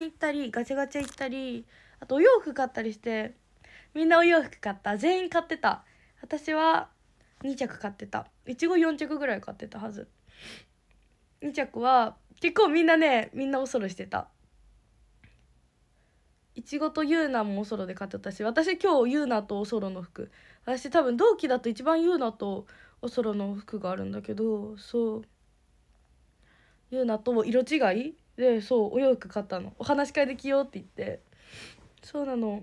行ったりガチャガチャ行ったりあとお洋服買ったりしてみんなお洋服買った全員買ってた私は2着買ってたいちご4着ぐらい買ってたはず2着は結構みんなねみんなおそろしてたいちごとゆうなもおそろで買ってたし私今日ゆうなとおそろの服私多分同期だと一番ゆうなとおそろの服があるんだけどそうゆうなと色違いでそうお洋服買ったのお話し会で着ようって言ってそうなの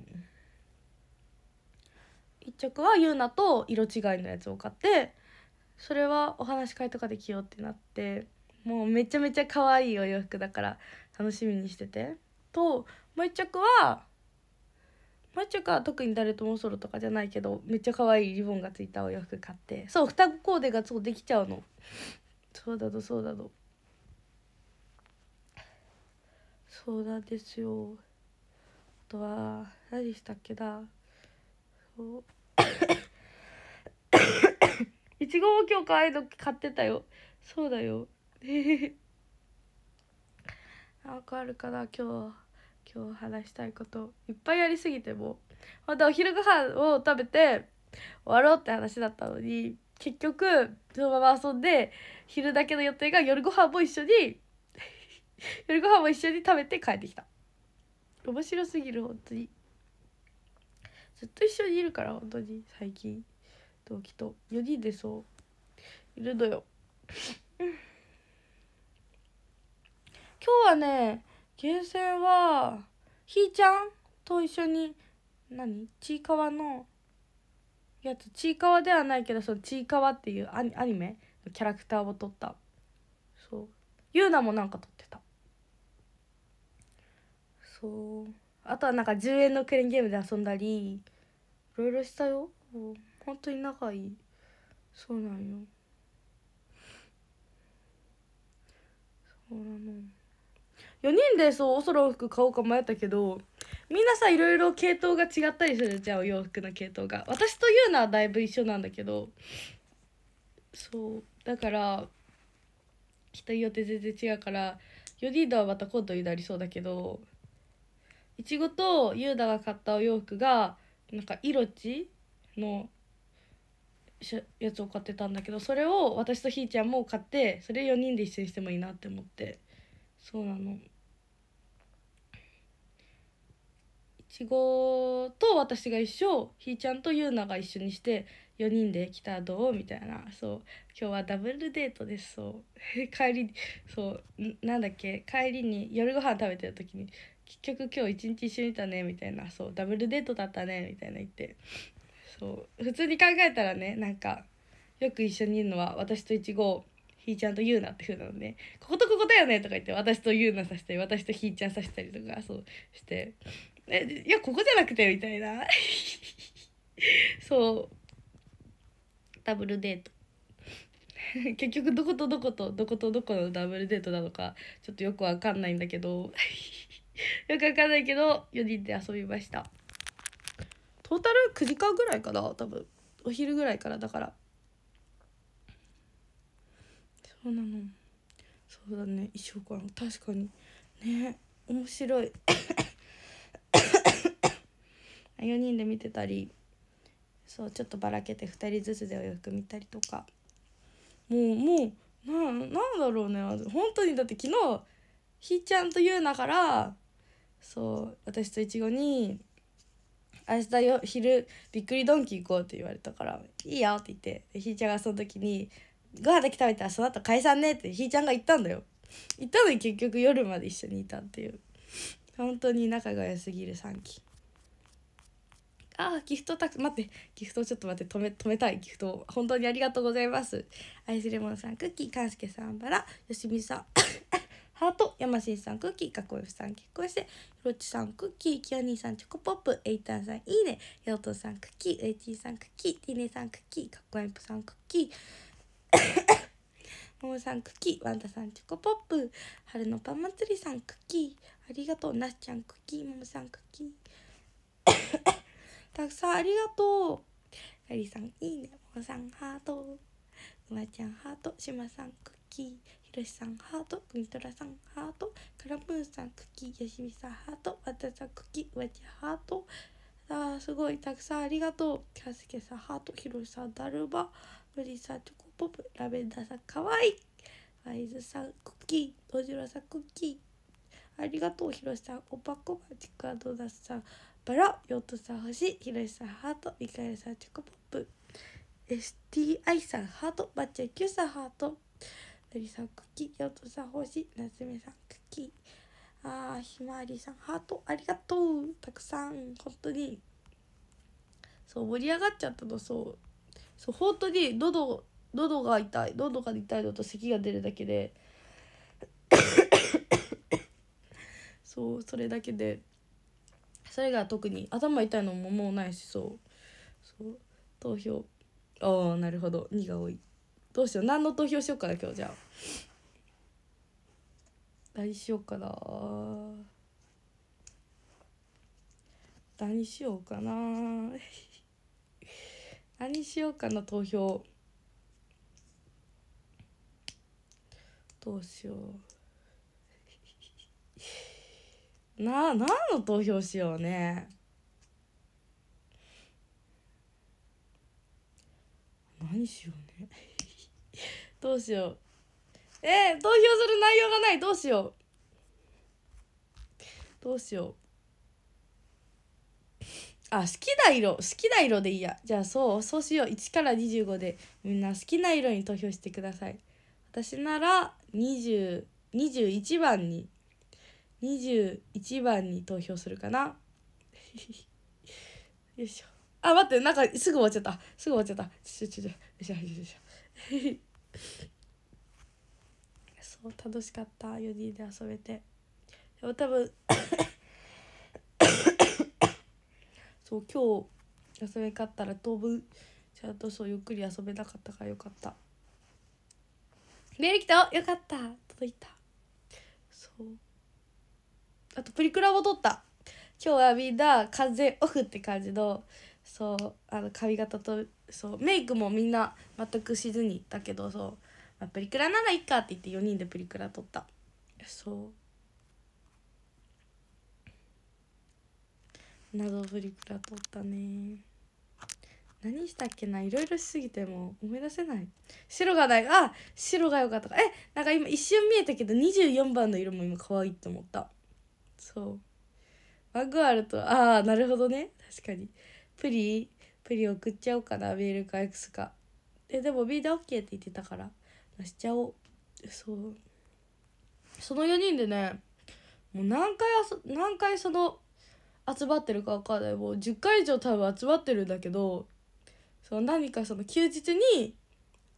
1着はゆうなと色違いのやつを買ってそれはお話し会とかで着ようってなってもうめちゃめちゃ可愛いお洋服だから楽しみにしててともう1着はもう1着は特に誰ともソロとかじゃないけどめっちゃ可愛いリボンがついたお洋服買ってそう双子コーデがそうできちゃうのそうだとそうだと。そうなんですよあとは何したっけなそう いちごも今日可愛いの買ってたよそうだよ なんかあるかな今日今日話したいこといっぱいやりすぎてもまたお昼ご飯を食べて終わろうって話だったのに結局そのまま遊んで昼だけの予定が夜ご飯も一緒に 夜ご飯も一緒に食べて帰ってきた面白すぎる本当にずっと一緒にいるから本当に最近同期と4人でそういるのよ 今日はねゲーセンはひーちゃんと一緒に何ちいかわのやつちいかわではないけどそのちいかわっていうアニアニメのキャラクターを撮ったそうゆうなもなんか撮ったそうあとはなんか10円のクレーンゲームで遊んだりいろいろしたよ本当に仲いいそうなんよそうなの4人でそうおそろ服買おうか迷ったけどみんなさいろいろ系統が違ったりするじゃんお洋服の系統が私というのはだいぶ一緒なんだけどそうだから人によって全然違うから4人とはまた今度になりそうだけどいちごとゆうだが買ったお洋服がなんかいろちのやつを買ってたんだけどそれを私とひーちゃんも買ってそれ4人で一緒にしてもいいなって思ってそうなのいちごと私が一緒ひーちゃんとゆうなが一緒にして4人で来たらどうみたいなそう今日はダブルデートですそう 帰りそうなんだっけ帰りに夜ご飯食べてる時に結局今日一日一緒にいたねみたいなそうダブルデートだったねみたいな言ってそう普通に考えたらねなんかよく一緒にいるのは私とイチゴひーちゃんとユうなっていなので、こことここだよねとか言って私とゆうなさせたり私とひーちゃんさせたりとかそうしてえいやここじゃなくてみたいなそうダブルデート結局どことどことどことどこのダブルデートなのかちょっとよくわかんないんだけど よくわかんないけど4人で遊びましたトータル9時間ぐらいかな多分お昼ぐらいからだからそうなのそうだね一生懸命。確かにね面白い4 人で見てたりそうちょっとばらけて2人ずつでお洋服見たりとかもうもうななんだろうね本当にだって昨日ひーちゃんと言うなからそう私といちごに「明日よ昼びっくりドンキー行こう」って言われたから「いいよ」って言ってひーちゃんがその時に「ご飯だけ食べたらその後解散ね」ってひーちゃんが言ったんだよ行ったのに結局夜まで一緒にいたっていう本当に仲が良すぎる3期あギフトたく待ってギフトちょっと待って止め止めたいギフト本当にありがとうございます愛するものさんクッキー勘介さんバラよしみさんハート、ヤマシンさん、クッキー、かこよふさん、結婚して、ひろちさん、クッキー、きヨにーさん、チョコポップ、えいたんさん、いいね、ようとさん、クッキー、うえちーさん、クッキー、ティーネさん、クッキー、かっこえんぷさん、クッキー、ももさん、クッキー、ワンダさん、チョコポップ、春のパン祭りさん、クッキー、ありがとう、なしちゃん、クッキー、ももさん、クッキー、たくさんありがとう。ラリさん、いいね、ももさん、ハート、うまちゃん、ハート、しまさん、クッキー、トシさんハートグリトラさんハートクラムーさんクッキーヨシミさんハートワタさんクッキーワチハートあーすごいたくさんありがとうキャスケさんハートヒロシさんダルバブリさんチョコポップラベンダーさんかわいいワイズさんクッキードジろさんクッキーありがとうヒロサ、さんコ、ぱこばちドダサ。さんバラヨットさん星ヒロサさんハートミカエルさんチョコポップ STI さんハートバッチゃキュゅさんハートりさんクッキーとさん星夏目さんクッキーあーひまわりさんハートありがとうたくさん本当にそう盛り上がっちゃったの、そうそう本当に喉喉が痛い喉が痛いのと咳が出るだけで そうそれだけでそれが特に頭痛いのももうないしそうそう投票ああなるほど2が多いどうしよう何の投票しようかな今日じゃあ何しようかな何しようかな 何しようかな投票どうしよう な何の投票しようね何しようねどうしようえー、投票する内容がないどうしようどうしようあ好きな色好きな色でいいやじゃあそうそうしよう1から25でみんな好きな色に投票してください私なら21番に21番に投票するかな よいしょあ待ってなんかすぐ終わっちゃったすぐ終わっちゃったちょちょちよいしょよいしょよいしょそう楽しかった4人で遊べてでも多分そう今日遊べかったら当分ちゃんとそうゆっくり遊べなかったからよかったメール来たよかった届いたそうあとプリクラも撮った今日はみんな完全オフって感じのそうあの髪型とそうメイクもみんな全くしずに行ったけどそう、まあ、プリクラならいいかって言って4人でプリクラ撮ったそう謎プリクラ撮ったね何したっけないろいろしすぎても思い出せない白がないあ白が良かったかえなんか今一瞬見えたけど24番の色も今可愛いって思ったそうマグアルとああなるほどね確かにプリプリ送っちゃおうかなメールか X かえでもみんな OK って言ってたからしちゃおうそうその4人でねもう何回何回その集まってるか分かんないもう10回以上多分集まってるんだけどその何かその休日に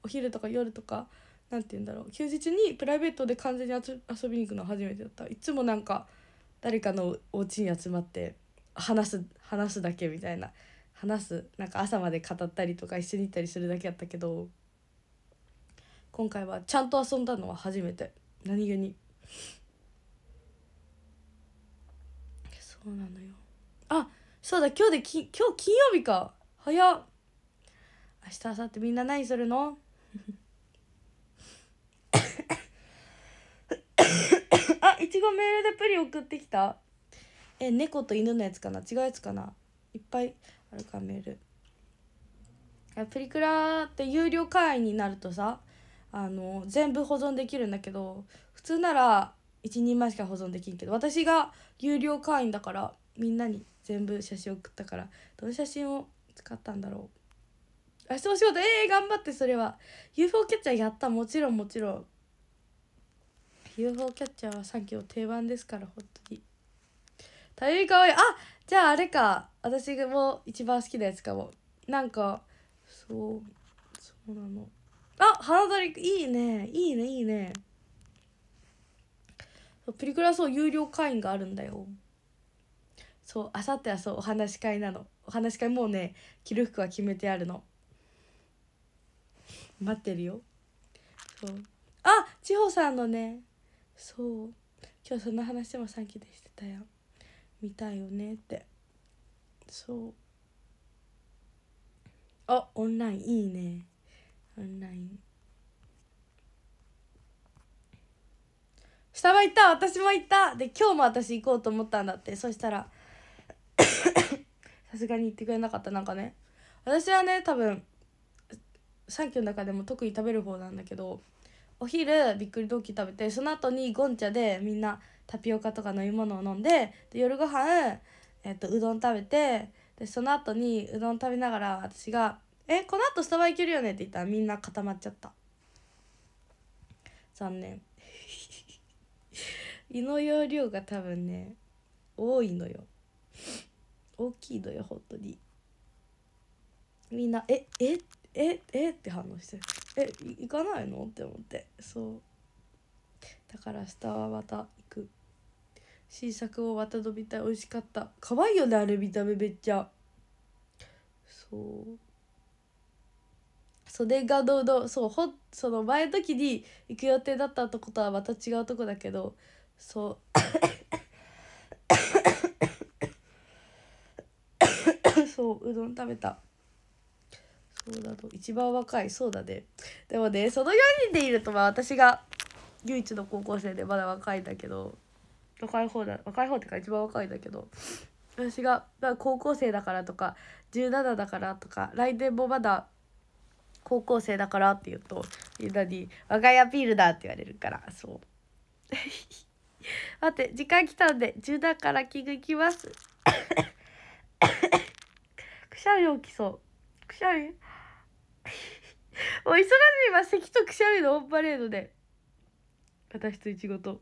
お昼とか夜とか何て言うんだろう休日にプライベートで完全に遊びに行くの初めてだったいつもなんか誰かのお家に集まって話す話すだけみたいな話すなんか朝まで語ったりとか一緒に行ったりするだけやったけど今回はちゃんと遊んだのは初めて何気にそうなのよあそうだ今日でき今日金曜日か早っ明日明後日みんな何するのあいちごメールでプリ送ってきたえ猫と犬のやつかな違うやつかないっぱいアルカメルプリクラって有料会員になるとさあの全部保存できるんだけど普通なら1人前しか保存できんけど私が有料会員だからみんなに全部写真送ったからどの写真を使ったんだろう明日お仕事ええー、頑張ってそれは UFO キャッチャーやったもちろんもちろん UFO キャッチャーは作業定番ですから本当にたゆみかわいいあじゃああれか私も一番好きなやつかもなんかそうそうなのあリ取りいいねいいねいいねプリクラそう有料会員があるんだよそうあさってはそうお話し会なのお話し会もうね着る服は決めてあるの待ってるよそうあ千穂さんのねそう今日そんな話も3期でしてたやん見たいよねってそうあオンラインいいねオンラインスタバ行った私も行ったで今日も私行こうと思ったんだってそしたら さすがに行ってくれなかったなんかね私はね多分3期の中でも特に食べる方なんだけどお昼びっくりドッキー食べてその後にゴンチャでみんなタピオカとか飲み物を飲んでで夜ご飯、えっとうどん食べてでその後にうどん食べながら私が「えこの後スタバ行けるよね」って言ったらみんな固まっちゃった残念 胃の容量が多分ね多いのよ大きいのよ本当にみんな「ええええって反応して「え行かないの?」って思ってそうだから明日はまた行く。新作をまた飲みたい美味しかった可愛いよねあれ見た目めっちゃそうそれがどうどうそうほその前の時に行く予定だったとことはまた違うとこだけどそうそううどん食べたそうだと一番若いそうだねでもねその4人でいるとまあ私が唯一の高校生でまだ若いんだけど若い方だ若い方ってか一番若いんだけど私が高校生だからとか17だからとか来年もまだ高校生だからって言うとみんなに「若いアピールだ」って言われるからそう 待って時間来たんで17から気付きます くしゃみ起きそうくしゃみ もう忙しい今咳とくしゃみのオンパレードで私といちごと。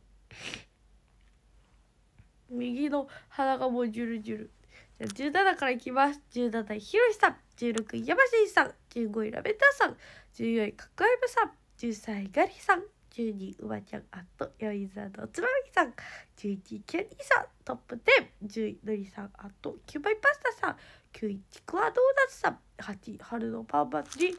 右の鼻がもうジュルジュル17からいきます17位ひろしさん16位山新さん15位ラベンダーさん14位かっこいぶさん13位ガリさん12位うまちゃんあとよいざのつまみさん11位けんリーさんトップ1010位のりさんあと9倍パスタさん9位ちくわドーナツさん8位春のパンパンに。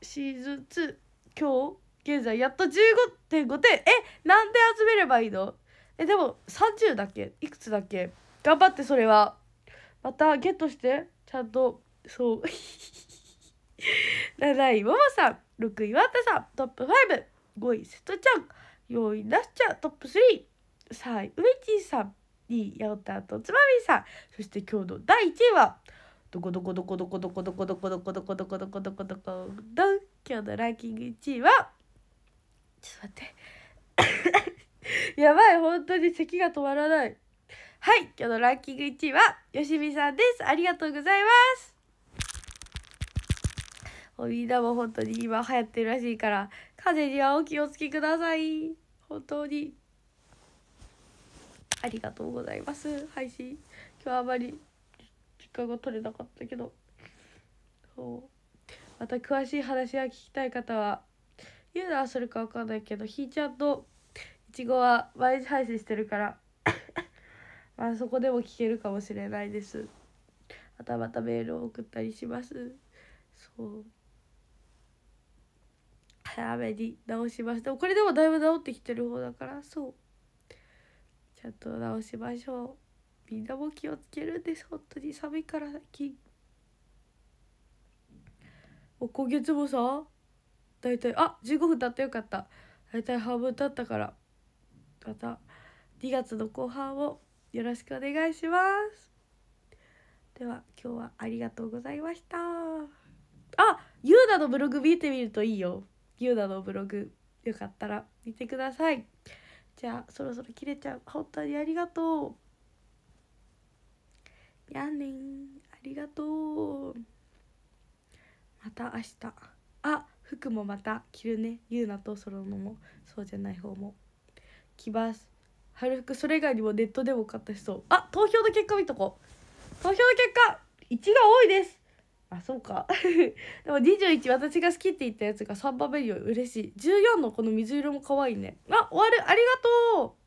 シーズン2今日現在やっと15.5点えなんで集めればいいのえでも30だけいくつだけ頑張ってそれはまたゲットしてちゃんとそう7 位ママさん6位ワンタさんトップ55位瀬戸ちゃん4位なしちゃんトップ33位梅ちさん2位ヤオタとつまみさんそして今日の第1位はどこどこどこどこどこどこどこどこどこどこどこどこどこどどこどのランキングこ位はちょっと待ってやばい本当に咳が止まらないはい今日のランキング1位はよしみさんですありがとうございますみんなも本当に今流行ってるらしいから風邪にはお気をつけください本当にありがとうございます配信今日あまり時間が取れなかったけどそうまた詳しい話が聞きたい方は言うのはそれか分かんないけどひーちゃんとちごは毎日配信してるから まあそこでも聞けるかもしれないですまたまたメールを送ったりしますそう早めに直しましでこれでもだいぶ直ってきてる方だからそうちゃんと直しましょうみんなも気をつけるんです本当に寒いから先今月もさ大体あ15分経ってよかった大体半分経ったからまた2月の後半をよろしくお願いします。では今日はありがとうございました。あゆうなのブログ見てみるといいよ。ゆうなのブログよかったら見てください。じゃあそろそろ切れちゃう。本当にありがとう。やねんありがとう。また明日。あ服もまた着るね。ゆうなとそろのもそうじゃない方も。きます春服それ以外にもネットでも買った人あ投票の結果見とこう投票の結果1が多いですあそうか でも21私が好きって言ったやつが3番目に嬉しい14のこの水色も可愛いねあ終わるありがとう